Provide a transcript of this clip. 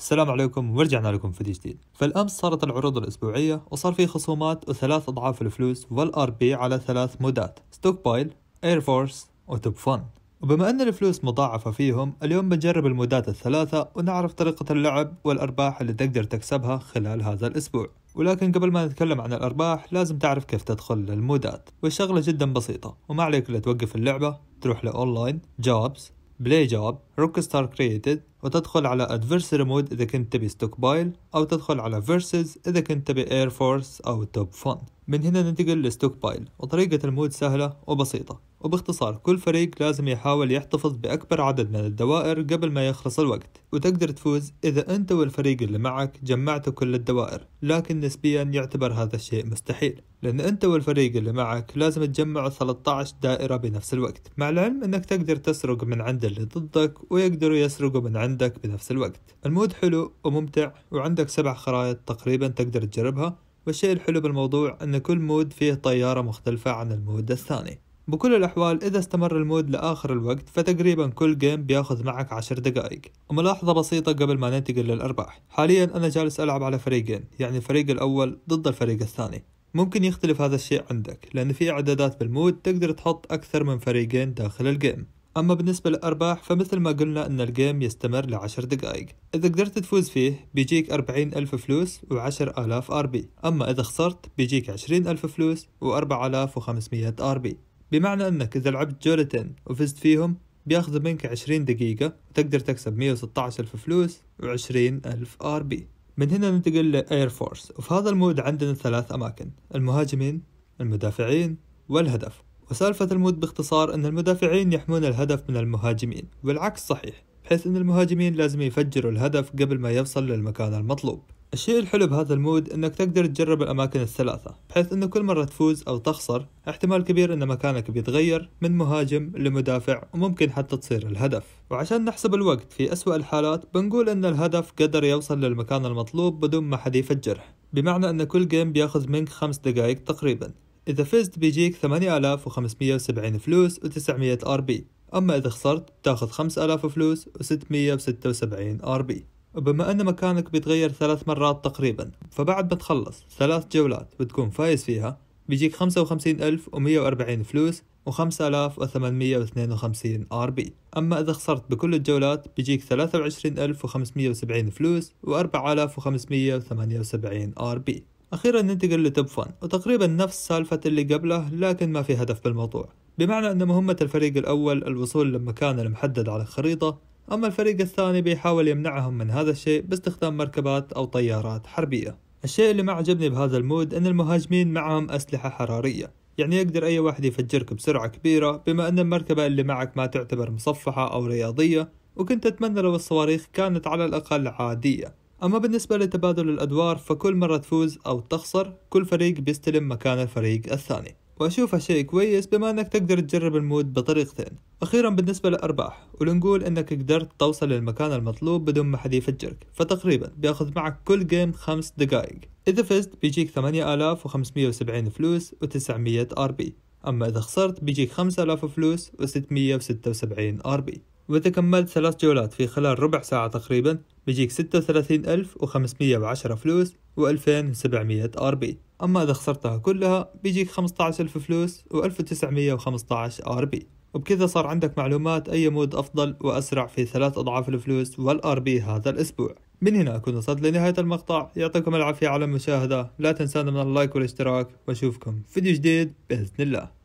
السلام عليكم ورجعنا لكم فيديو جديد فالامس صارت العروض الاسبوعيه وصار في خصومات وثلاث اضعاف الفلوس والار بي على ثلاث مودات ستوك بايل اير فورس وتوب فن وبما ان الفلوس مضاعفه فيهم اليوم بنجرب المودات الثلاثه ونعرف طريقه اللعب والارباح اللي تقدر تكسبها خلال هذا الاسبوع ولكن قبل ما نتكلم عن الارباح لازم تعرف كيف تدخل للمودات والشغله جدا بسيطه وما عليك الا توقف اللعبه تروح لاونلاين جوبز بلاي جاب روك ستار كرييتد وتدخل على ادفرسري مود اذا كنت تبي ستوك بايل او تدخل على فيرسز اذا كنت تبي اير فورس او توب فن من هنا ننتقل لستوك بايل وطريقة المود سهلة وبسيطة وباختصار كل فريق لازم يحاول يحتفظ بأكبر عدد من الدوائر قبل ما يخلص الوقت وتقدر تفوز إذا أنت والفريق اللي معك جمعتوا كل الدوائر لكن نسبيا يعتبر هذا الشيء مستحيل لأن أنت والفريق اللي معك لازم تجمع 13 دائرة بنفس الوقت مع العلم أنك تقدر تسرق من عند اللي ضدك ويقدروا يسرقوا من عندك بنفس الوقت المود حلو وممتع وعندك سبع خرائط تقريبا تقدر تجربها والشيء الحلو بالموضوع أن كل مود فيه طيارة مختلفة عن المود الثاني بكل الأحوال إذا استمر المود لآخر الوقت فتقريبا كل جيم بياخذ معك عشر دقائق وملاحظة بسيطة قبل ما ننتقل للأرباح حاليا أنا جالس ألعب على فريقين يعني الفريق الأول ضد الفريق الثاني ممكن يختلف هذا الشيء عندك لأن في إعدادات بالمود تقدر تحط أكثر من فريقين داخل الجيم أما بالنسبة للأرباح فمثل ما قلنا أن الجيم يستمر لعشر دقائق إذا قدرت تفوز فيه بيجيك أربعين ألف فلوس وعشر آلاف آر بي أما إذا خسرت بيجيك عشرين ألف فلوس وأربع آلاف وخمسمية بمعنى أنك إذا لعبت جولتين وفزت فيهم بياخذ منك 20 دقيقة وتقدر تكسب 116 ألف فلوس و20 ألف آر بي من هنا ننتقل لإير فورس وفي هذا المود عندنا ثلاث أماكن المهاجمين المدافعين والهدف وسالفة المود باختصار أن المدافعين يحمون الهدف من المهاجمين والعكس صحيح بحيث أن المهاجمين لازم يفجروا الهدف قبل ما يوصل للمكان المطلوب الشيء الحلو بهذا المود انك تقدر تجرب الاماكن الثلاثة بحيث انه كل مرة تفوز او تخسر احتمال كبير ان مكانك بيتغير من مهاجم لمدافع وممكن حتى تصير الهدف وعشان نحسب الوقت في اسوأ الحالات بنقول ان الهدف قدر يوصل للمكان المطلوب بدون ما حد يفجره بمعنى ان كل جيم بياخذ منك خمس دقائق تقريبا إذا فزت بيجيك 8570 فلوس و900 ار بي أما إذا خسرت بتاخذ 5000 فلوس و676 ار بي بما أن مكانك بيتغير ثلاث مرات تقريبا فبعد ما تخلص ثلاث جولات وتكون فايز فيها بيجيك 55140 فلوس و5852 آر بي أما إذا خسرت بكل الجولات بيجيك 23570 فلوس و4578 آر بي أخيرا ننتقل لتوب فان وتقريبا نفس سالفة اللي قبله لكن ما في هدف بالموضوع بمعنى أن مهمة الفريق الأول الوصول لمكان المحدد على الخريطة أما الفريق الثاني بيحاول يمنعهم من هذا الشيء باستخدام مركبات أو طيارات حربية الشيء اللي ما عجبني بهذا المود أن المهاجمين معهم أسلحة حرارية يعني يقدر أي واحد يفجرك بسرعة كبيرة بما أن المركبة اللي معك ما تعتبر مصفحة أو رياضية وكنت أتمنى لو الصواريخ كانت على الأقل عادية أما بالنسبة لتبادل الأدوار فكل مرة تفوز أو تخسر كل فريق بيستلم مكان الفريق الثاني وأشوفها شيء كويس بما أنك تقدر تجرب المود بطريقتين أخيرا بالنسبة للأرباح ولنقول أنك قدرت توصل للمكان المطلوب بدون ما حد يفجرك فتقريبا بياخذ معك كل جيم خمس دقائق إذا فزت بيجيك 8570 فلوس و900 ار بي أما إذا خسرت بيجيك 5000 فلوس و676 ار بي وإذا كملت ثلاث جولات في خلال ربع ساعة تقريبا بيجيك 36510 فلوس و2700 ار بي أما إذا خسرتها كلها بيجيك 15000 فلوس و1915 ار بي وبكذا صار عندك معلومات أي مود أفضل وأسرع في ثلاث أضعاف الفلوس والار بي هذا الأسبوع من هنا أكون وصلت لنهاية المقطع يعطيكم العافية على المشاهدة لا تنسانا من اللايك والاشتراك وأشوفكم فيديو جديد بإذن الله